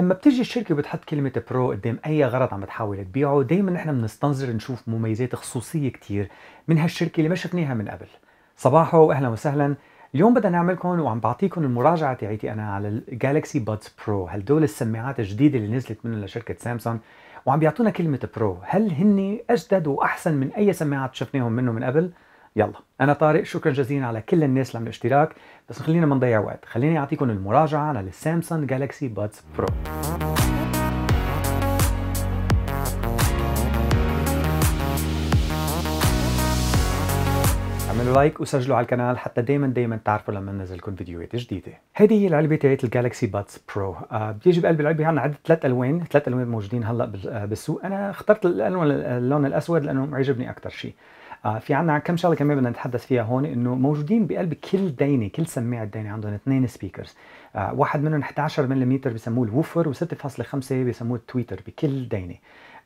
لما بتيجي الشركة بتحط كلمة برو قدام أي غرض عم بتحاول تبيعه دايما نحن بنستنظر نشوف مميزات خصوصية كتير من هالشركة اللي ما شفناها من قبل صباحو وأهلا وسهلا اليوم بدنا نعملكم وعم بعطيكم المراجعة تاعتي أنا على الجالكسي بادز برو هدول السماعات الجديدة اللي نزلت منهم لشركة سامسونج وعم بيعطونا كلمة برو هل هن أجدد وأحسن من أي سماعات شفناهم منه من قبل؟ يلا انا طارق شكرا جزيلا على كل الناس اللي اشتراك بس خلينا ما نضيع وقت خليني اعطيكم المراجعه على السامسونج جالكسي بادز برو اعملوا لايك وسجلوا على القناه حتى دايما دايما تعرفوا لما ننزل لكم فيديوهات جديده. هيدي هي العلبه تاعت الجالكسي باتس برو، آه بتيجي بقلب العلبه عندنا عدة ثلاث الوان، ثلاث الوان موجودين هلا آه، بالسوق، انا اخترت الالوان اللون الاسود لانه عجبني اكثر شيء. آه، في عندنا كم شغله كمان بدنا نتحدث فيها هون انه موجودين بقلب كل دينه كل سماعه دينه عندهم اثنين سبيكرز آه، واحد منهم 11 ملم بسموه الوفر و6.5 بسموه التويتر بكل دينه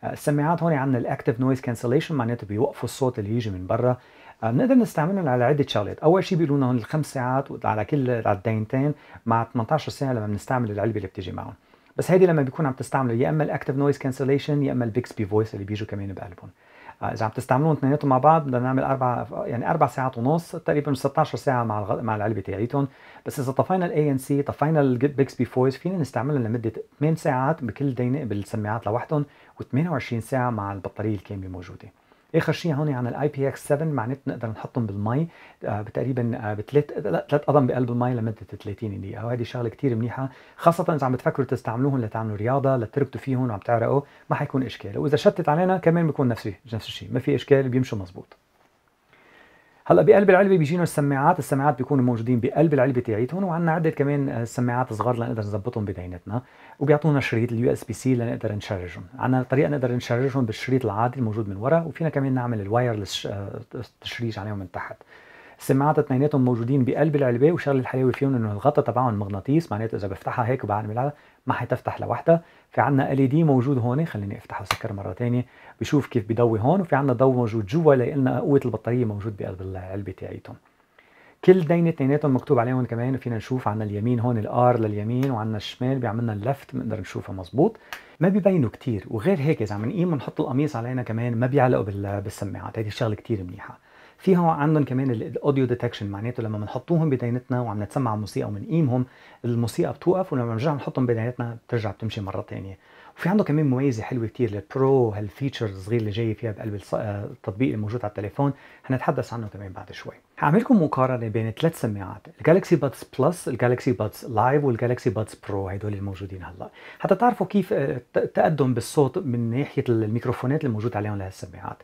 آه، السماعات هون عندنا الاكتف نويز كانسليشن معناته بيوقفوا الصوت اللي يجي من برا بنقدر نستعملهم على عده شغلات، اول شيء بيقولوا لنا هون الخمس ساعات على كل على الدينتين مع 18 ساعه لما بنستعمل العلبه اللي بتجي معهم، بس هيدي لما بيكون عم تستعمله يا اما الاكتف نويز كانسليشن يا اما البيكسبي فويس اللي بيجوا كمان بقلبهم. اذا عم تستعملون اثنيناتهم مع بعض بدنا نعمل اربع يعني اربع ساعات ونص تقريبا 16 ساعه مع الغ... مع العلبه تاعيتهم بس اذا طفينا الاي ان سي طفينا البيكسبي فويس فينا نستعملهم لمده 8 ساعات بكل دينق بالسماعات لوحدهم و28 ساعه مع البطاريه الكامله موجوده اخر ايه شيء هون عن يعني الاي بي اكس 7 معناتها نقدر نحطهم بالمي تقريبا آه، بتقريبا آه، بثلاث ثلاث قدم بقلب المي لمده 30 دقيقه وهذه شغله كثير منيحه خاصه اذا عم بتفكروا تستعملوهم لتعملوا رياضه لتركتوا فيهم وعم تعرقوا ما حيكون اشكال واذا شتت علينا كمان بيكون نفس نفس الشيء ما في اشكال بيمشوا مزبوط هلا بقلب العلبه بيجينا السماعات السماعات بيكونوا موجودين بقلب العلبه تاعيتهم وعندنا عده كمان آه، سماعات صغار لنقدر نظبطهم بدينتنا وبيعطونا شريط اليو اس بي سي لنقدر نشرجهم عندنا طريقه نقدر نشرجهم بالشريط العادي الموجود من ورا وفينا كمان نعمل الوايرلس آه، تشريج عليهم من تحت السماعات اثنيناتهم موجودين بقلب العلبه وشغله الحلاوه فيهم انه الغطاء تبعهم مغناطيس معناته اذا بفتحها هيك وبعمل ما حتفتح لوحدها في عنا ال دي موجود هون خليني افتح وسكر مره ثانيه بشوف كيف بضوي هون وفي عنا ضوء موجود جوا لقلنا قوه البطاريه موجود بقلب العلبه تاعيتهم كل دينه اثنيناتهم مكتوب عليهم كمان فينا نشوف عنا اليمين هون الار لليمين وعنا الشمال بيعملنا اللفت بنقدر نشوفها مزبوط ما بيبينوا كتير وغير هيك اذا عم نقيم ونحط القميص علينا كمان ما بيعلقوا بالسماعات هيدي شغله كتير منيحه فيها عندهم كمان الاوديو ديتكشن معناته لما بنحطوهم بدينتنا وعم نتسمع موسيقى وبنقيمهم الموسيقى بتوقف ولما بنرجع نحطهم بدينتنا بترجع بتمشي مره ثانيه وفي عنده كمان مميزه حلوه كثير للبرو هالفيتشر الصغير اللي جاي فيها بقلب آه، التطبيق الموجود على التليفون حنتحدث عنه كمان بعد شوي هعمل لكم مقارنه بين ثلاث سماعات الجالكسي بادز بلس الجالكسي بادز لايف والجالكسي بادز برو هدول الموجودين هلا حتى تعرفوا كيف التقدم آه، بالصوت من ناحيه الميكروفونات الموجود عليهم لهالسماعات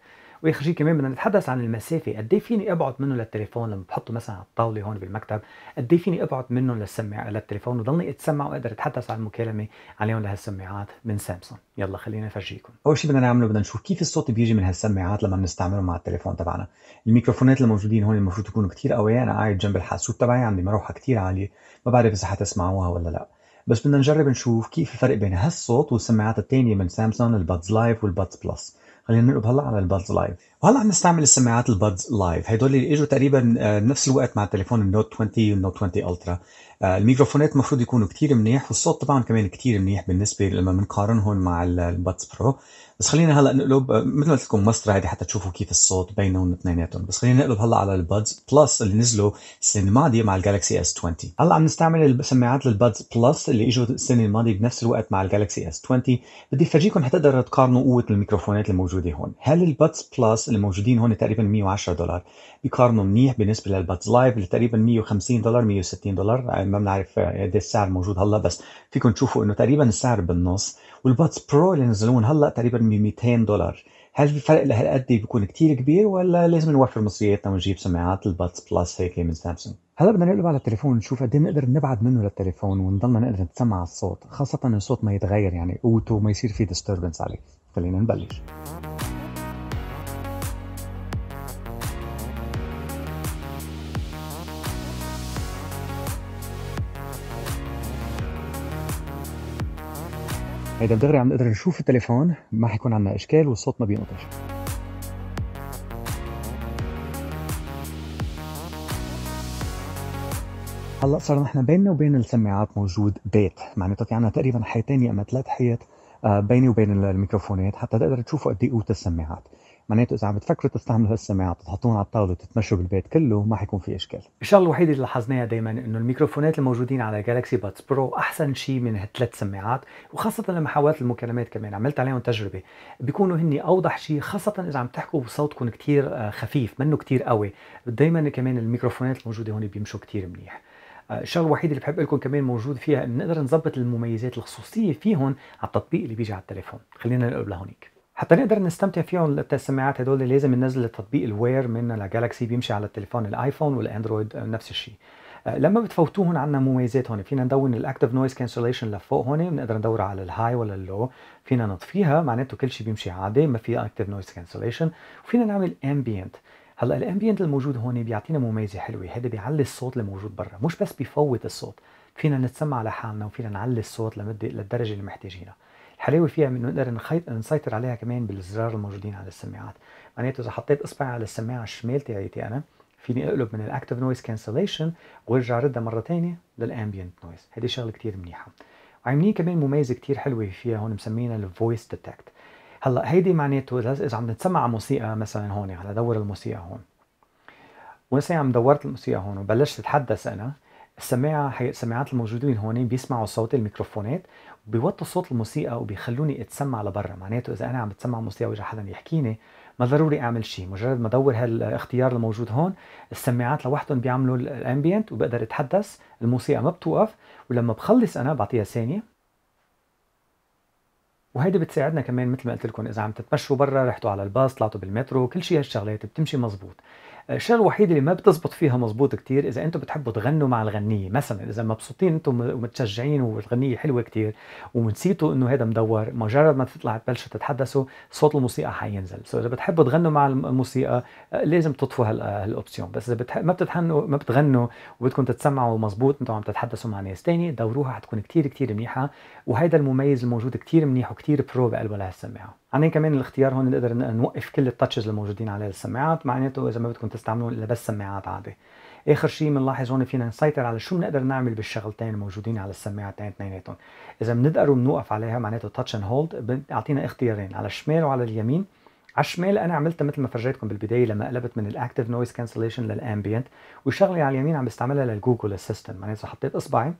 شيء كمان بدنا نتحدث عن المسافه قد ايه فيني ابعد منه للتليفون لما بحطه مثلا على الطاوله هون بالمكتب قد ايه فيني ابعد منه للسماعه للتليفون وضلني اتسمع واقدر اتحدث على المكالمه عليهم لهالسماعات من سامسونج يلا خلينا افرجيكم اول شيء بدنا نعمله بدنا نشوف كيف الصوت بيجي من هالسماعات لما بنستعملهم مع التليفون تبعنا الميكروفونات الموجودين هون المفروض يكونوا كثير قوية انا قاعد جنب الحاسوب تبعي عندي مروحه كثير عاليه ما بعرف اذا حتسمعوها ولا لا بس بدنا نجرب نشوف كيف الفرق بين هالصوت والسماعات الثانيه من سامسونج البادز لايف والبادز بلس خلينا نقلب هلا على البادز لايف وهلا عم نستعمل السماعات البادز لايف هدول اللي اجوا تقريبا آه، نفس الوقت مع التليفون النوت 20 والنوت 20 الترا آه، الميكروفونات المفروض يكونوا كثير منيح والصوت طبعا كمان كثير منيح بالنسبه لما بنقارنهم مع البادز برو بس خلينا هلا نقلب آه، مثل ما قلت لكم مصر هذه حتى تشوفوا كيف الصوت بينهم اثنيناتهم بس خلينا نقلب هلا على البادز بلس اللي نزلوا السنه الماضيه مع الجالكسي اس 20 هلا عم نستعمل السماعات البادز بلس اللي اجوا السنه الماضيه بنفس الوقت مع الجالكسي اس 20 بدي افرجيكم حتقدروا تقارنوا قوه الميكروفونات الموجوده هون هل البادز بلس اللي موجودين هون تقريبا 110 دولار بيقارنوا منيح بالنسبه للبادز لايف اللي تقريبا 150 دولار 160 دولار يعني ما بنعرف قد السعر موجود هلا بس فيكم تشوفوا انه تقريبا السعر بالنص والبادز برو اللي نزلون هلا تقريبا ب 200 دولار هل في فرق لهالقد بيكون كتير كبير ولا لازم نوفر مصرياتنا ونجيب سماعات البادز بلس هيك من سامسونج؟ هلا بدنا نقلب على التليفون نشوف قد إيه نقدر نبعد منه للتليفون ونضلنا نقدر نسمع الصوت، خاصة الصوت ما يتغير يعني قوته وما يصير في ديستربنس عليه. خلينا نبلش. هيدا دغري عم نقدر نشوف التليفون ما حيكون عندنا اشكال والصوت ما بينقطع هلا صار نحن بيننا وبين السماعات موجود بيت معناتها في عندنا تقريبا حيتين يا اما ثلاث حيات آه، بيني وبين الميكروفونات حتى تقدر تشوفوا قد ايه قوه السماعات معناته اذا عم بتفكروا تستعملوا هالسماعه تحطوهم على الطاوله وتتمشوا بالبيت كله ما حيكون في اشكال الشغله الوحيده اللي لاحظناها دائما انه الميكروفونات الموجودين على جالكسي باتس برو احسن شيء من هالثلاث سماعات وخاصه لما حاولت المكالمات كمان عملت عليهم تجربه بيكونوا هن اوضح شيء خاصه اذا عم تحكوا بصوتكم كثير آه، خفيف منه كثير قوي دائما كمان الميكروفونات الموجوده هون بيمشوا كثير منيح آه، الشغله الوحيده اللي بحب لكم كمان موجود فيها نقدر نظبط المميزات الخصوصيه فيهم على التطبيق اللي بيجي على التليفون خلينا نقلب لهونيك حتى نقدر نستمتع فيهم السماعات هدول اللي لازم ننزل التطبيق الوير من الجالكسي بيمشي على التليفون الايفون والاندرويد آه، نفس الشيء آه، لما بتفوتوهم عندنا مميزات هون فينا ندون الاكتف نويز كانسليشن لفوق هون بنقدر ندور على الهاي ولا اللو فينا نطفيها معناته كل شيء بيمشي عادي ما في اكتف نويز كانسليشن وفينا نعمل امبيانت هلا الامبيانت الموجود هون بيعطينا مميزه حلوه هذا بيعلي الصوت اللي موجود برا مش بس بيفوت الصوت فينا نتسمع لحالنا وفينا نعلي الصوت لمده للدرجه اللي محتاجينها الحلاوه فيها انه نقدر نسيطر عليها كمان بالزرار الموجودين على السماعات معناته اذا حطيت اصبعي على السماعه الشمال تاعيتي انا فيني اقلب من الاكتف نويز كانسليشن وارجع ردها مره ثانيه للامبيانت نويز هيدي شغله كثير منيحه وعاملين كمان مميزه كثير حلوه فيها هون مسمينها الفويس ديتكت هلا هيدي معناته اذا عم نتسمع موسيقى مثلا هون يعني على دور الموسيقى هون ونسي عم دورت الموسيقى هون وبلشت اتحدث انا السماعه السماعات الموجودين هون بيسمعوا صوت الميكروفونات بيوطوا صوت الموسيقى وبيخلوني اتسمع لبرا معناته اذا انا عم بتسمع موسيقى ويجي حدا يحكيني ما ضروري اعمل شيء مجرد ما ادور هالاختيار الموجود هون السماعات لوحدهم بيعملوا الامبيانت وبقدر اتحدث الموسيقى ما بتوقف ولما بخلص انا بعطيها ثانيه وهيدي بتساعدنا كمان مثل ما قلت لكم اذا عم تتمشوا برا رحتوا على الباص طلعتوا بالمترو كل شيء هالشغلات بتمشي مزبوط الشغله الوحيده اللي ما بتزبط فيها مزبوط كتير اذا انتم بتحبوا تغنوا مع الغنيه مثلا اذا مبسوطين انتم ومتشجعين والغنيه حلوه كتير ونسيتوا انه هذا مدور مجرد ما تطلع تبلشوا تتحدثوا صوت الموسيقى حينزل سو اذا بتحبوا تغنوا مع الموسيقى آه، لازم تطفوا آه، هالاوبسيون بس اذا ما بتتحنوا ما بتغنوا وبدكم تتسمعوا مزبوط انتم عم تتحدثوا مع ناس تاني دوروها حتكون كتير كتير منيحه وهيدا المميز الموجود كتير منيح وكتير برو بقلبه لهالسماعه عندنا كمان الاختيار هون نقدر نوقف كل التاتشز الموجودين على السماعات معناته اذا ما بدكم تستعملون الا بس سماعات عادي اخر شيء بنلاحظ هون فينا نسيطر على شو بنقدر نعمل بالشغلتين الموجودين على السماعتين اثنيناتهم اذا بنقدر وبنوقف عليها معناته تاتش اند هولد بيعطينا اختيارين على الشمال وعلى اليمين على الشمال انا عملتها مثل ما فرجيتكم بالبدايه لما قلبت من الاكتف نويز كانسليشن للامبيانت والشغله على اليمين عم بستعملها للجوجل اسيستنت معناته حطيت اصبعي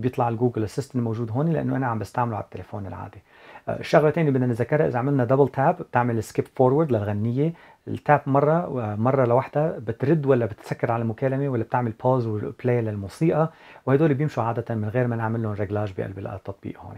بيطلع الجوجل اسيستنت موجود هون لانه انا عم بستعمله على التليفون العادي الشغله آه، الثانيه بدنا نذكرها اذا عملنا دبل تاب بتعمل سكيب فورورد للغنيه التاب مره مره لوحدها بترد ولا بتسكر على المكالمه ولا بتعمل باوز وبلاي للموسيقى وهدول بيمشوا عاده من غير ما نعمل لهم ريجلاج بقلب التطبيق هون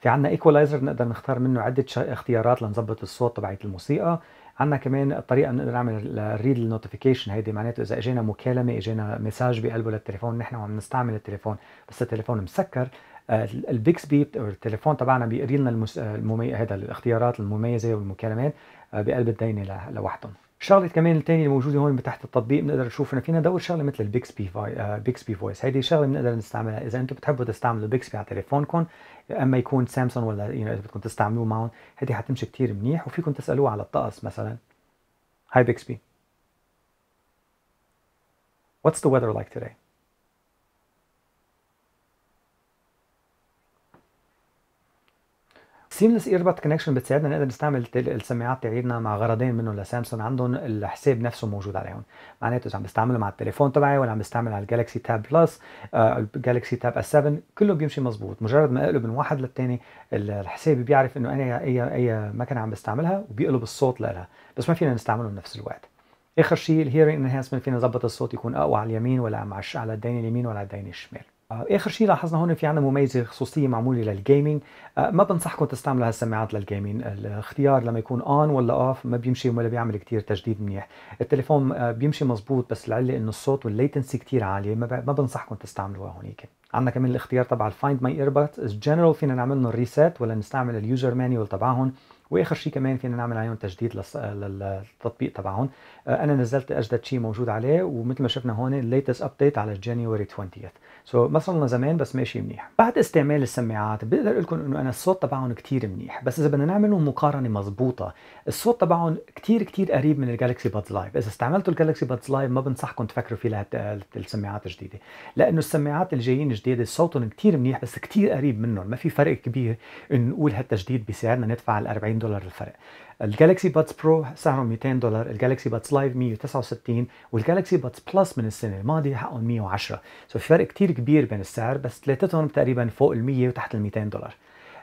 في عندنا ايكولايزر نقدر نختار منه عده اختيارات لنظبط الصوت تبعت الموسيقى عندنا كمان الطريقه نقدر نعمل الريد نوتيفيكيشن هيدي معناته اذا اجانا مكالمه اجانا مساج بقلبه للتليفون نحن عم نستعمل التليفون بس التليفون مسكر آه، البيكسبي او التليفون تبعنا بيقري لنا المس... هذا آه، الاختيارات المميزه والمكالمات آه، بقلب الدينه لوحدهم الشغله كمان الثانيه الموجوده هون تحت التطبيق بنقدر نشوف انه فينا ندور شغله مثل البيكسبي بيكسبي فويس هيدي شغله بنقدر نستعملها اذا انتم بتحبوا تستعملوا بيكسبي على تليفونكم اما يكون سامسونج ولا اذا بدكم تستعملوه معهم هيدي حتمشي كثير منيح وفيكم تسالوه على الطقس مثلا هاي بيكسبي واتس ذا ويذر لايك توداي سيملس ايربات كونكشن بتساعدنا نقدر نستعمل السماعات تاعيتنا مع غرضين منهم لسامسونج عندهم الحساب نفسه موجود عليهم معناته اذا عم بستعمله مع التليفون تبعي ولا عم بستعمل على الجالكسي تاب بلس آه الجالكسي تاب اس 7 كله بيمشي مزبوط مجرد ما اقلب من واحد للثاني الحساب بيعرف انه انا اي اي مكنه عم بستعملها وبيقلب الصوت لها بس ما فينا نستعمله بنفس الوقت اخر شيء الهيرنج انهانسمنت فينا نظبط الصوت يكون اقوى على اليمين ولا على الدين اليمين ولا على الدين الشمال آه، اخر شيء لاحظنا هون في عندنا مميزه خصوصيه معموله للجيمنج آه، ما بنصحكم تستعملوا هالسماعات للجيمنج الاختيار لما يكون اون ولا اوف ما بيمشي ولا بيعمل كتير تجديد منيح التليفون آه، بيمشي مزبوط بس العله انه الصوت والليتنسي كتير عاليه ما, بنصحكم تستعملوها هونيك عندنا كمان الاختيار تبع الفايند ماي ايربادز جنرال فينا نعمل لهم ريسيت ولا نستعمل اليوزر مانيوال تبعهم واخر شيء كمان فينا نعمل عليهم تجديد للتطبيق تبعهم آه، انا نزلت اجدد شيء موجود عليه ومثل ما شفنا هون الليتست ابديت على جانيوري 20 سو so ما صار لنا زمان بس ماشي منيح بعد استعمال السماعات بقدر اقول لكم انه انا الصوت تبعهم كثير منيح بس اذا بدنا نعمل لهم مقارنه مضبوطه الصوت تبعهم كثير كثير قريب من الجالكسي بادز لايف اذا استعملتوا الجالكسي بادز لايف ما بنصحكم تفكروا فيه السماعات الجديده لانه السماعات الجايين جديده صوتهم كثير منيح بس كثير قريب منهم ما في فرق كبير نقول هالتجديد بسعرنا ندفع ال 40 240 دولار الفرق الجالكسي بادز برو سعره 200 دولار الجالكسي بادز لايف 169 والجالكسي بادز بلس من السنه الماضيه حقهم 110 سو في فرق كتير كبير بين السعر بس ثلاثتهم تقريبا فوق ال 100 وتحت ال 200 دولار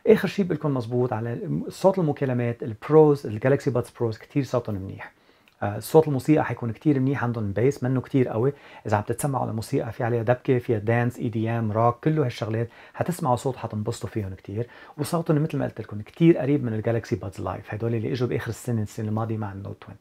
اخر شيء بقول لكم مزبوط على صوت المكالمات البروز الجالكسي بادز بروز كتير صوتهم منيح آه، صوت الموسيقى حيكون كتير منيح عندهم بيس منه كتير قوي اذا عم تتسمعوا لموسيقى في عليها دبكه فيها دانس اي دي ام روك كل هالشغلات حتسمعوا صوت حتنبسطوا فيهم كتير وصوتهم مثل ما قلت لكم كتير قريب من الجالكسي بادز لايف هدول اللي اجوا باخر السنه السنه الماضيه مع النوت 20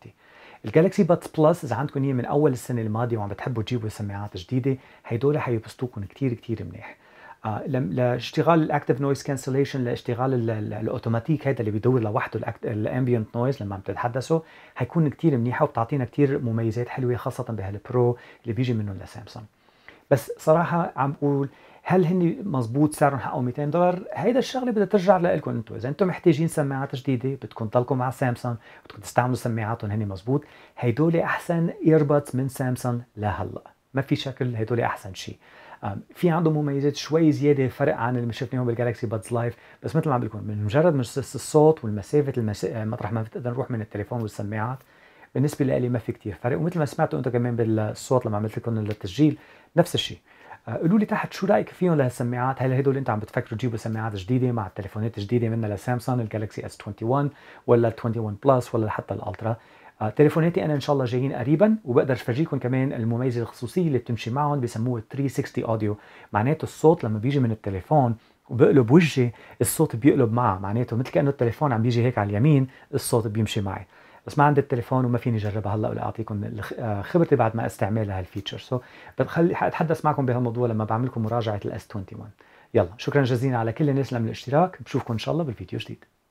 الجالكسي بادز بلس اذا عندكم هي من اول السنه الماضيه وعم بتحبوا تجيبوا سماعات جديده هدول حيبسطوكم كتير كتير منيح آه، لاشتغال الاكتف نويز كانسليشن لاشتغال الاوتوماتيك هذا اللي بيدور لوحده الامبيونت نويز لما عم تتحدثه حيكون كتير منيحه وبتعطينا كتير مميزات حلوه خاصه بهالبرو اللي بيجي منه لسامسونج بس صراحه عم بقول هل هن مزبوط سعرهم حقه 200 دولار هيدا الشغله بدها ترجع لكم انتم اذا انتم محتاجين سماعات جديده بدكم تضلكم مع سامسونج بدكم تستعملوا سماعاتهم هن مزبوط هيدول احسن ايربادز من سامسونج لهلا ما في شكل هيدول احسن شيء في عنده مميزات شوي زياده فرق عن اللي شفناهم بالجالكسي بادز لايف بس مثل ما عم بقول من مجرد من الصوت والمسافه المس... آه، مطرح ما بتقدر نروح من التليفون والسماعات بالنسبه لي ما في كتير فرق ومثل ما سمعتوا انتم كمان بالصوت لما عملت لكم التسجيل نفس الشيء آه، قولوا لي تحت شو رايك فيهم لهالسماعات هل هدول انت عم بتفكروا تجيبوا سماعات جديده مع التليفونات الجديده منها لسامسونج الجالكسي اس 21 ولا ال 21 بلس ولا حتى الالترا آه، تليفوناتي انا ان شاء الله جايين قريبا وبقدر افرجيكم كمان المميزه الخصوصيه اللي بتمشي معهم بسموه 360 اوديو معناته الصوت لما بيجي من التليفون وبقلب وجهي الصوت بيقلب معه معناته مثل كانه التليفون عم بيجي هيك على اليمين الصوت بيمشي معي بس ما عندي التليفون وما فيني اجربها هلا ولا اعطيكم آه، خبرتي بعد ما استعمالها هالفيتشر سو بخلي بتخلي اتحدث معكم بهالموضوع لما بعمل لكم مراجعه الاس 21 يلا شكرا جزيلا على كل الناس اللي عملوا الاشتراك بشوفكم ان شاء الله بالفيديو جديد